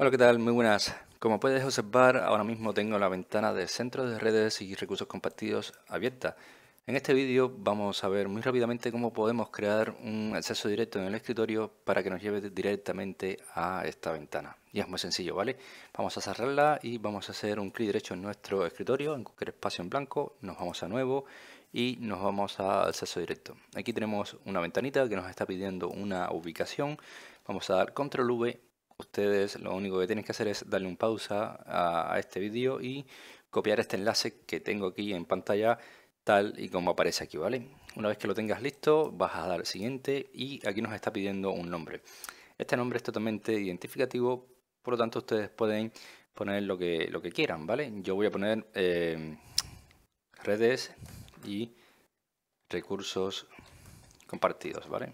Hola, ¿qué tal? Muy buenas. Como puedes observar, ahora mismo tengo la ventana de Centro de redes y recursos compartidos abierta. En este vídeo vamos a ver muy rápidamente cómo podemos crear un acceso directo en el escritorio para que nos lleve directamente a esta ventana. Y es muy sencillo, ¿vale? Vamos a cerrarla y vamos a hacer un clic derecho en nuestro escritorio, en cualquier espacio en blanco, nos vamos a nuevo y nos vamos a acceso directo. Aquí tenemos una ventanita que nos está pidiendo una ubicación. Vamos a dar control V Ustedes lo único que tienen que hacer es darle un pausa a, este vídeo y copiar este enlace que tengo aquí en pantalla tal y como aparece aquí, ¿vale? Una vez que lo tengas listo, vas a dar siguiente y aquí nos está pidiendo un nombre. Este nombre es totalmente identificativo, por lo tanto ustedes pueden poner lo que, lo que quieran, ¿vale? Yo voy a poner eh, redes y recursos compartidos, ¿vale?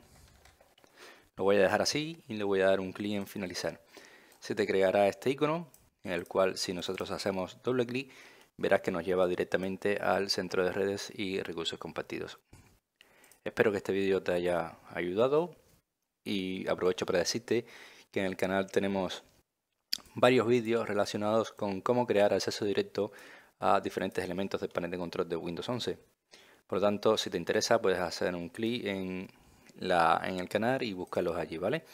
Lo voy a dejar así y le voy a dar un clic en finalizar. Se te creará este icono en el cual si nosotros hacemos doble clic verás que nos lleva directamente al centro de redes y recursos compartidos. Espero que este vídeo te haya ayudado y aprovecho para decirte que en el canal tenemos varios vídeos relacionados con cómo crear acceso directo a diferentes elementos del panel de control de Windows 11. Por lo tanto, si te interesa, puedes hacer un clic en la, en el canal y búscalos allí, ¿vale?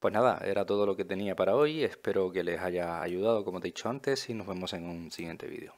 Pues nada, era todo lo que tenía para hoy, espero que les haya ayudado como te he dicho antes y nos vemos en un siguiente vídeo.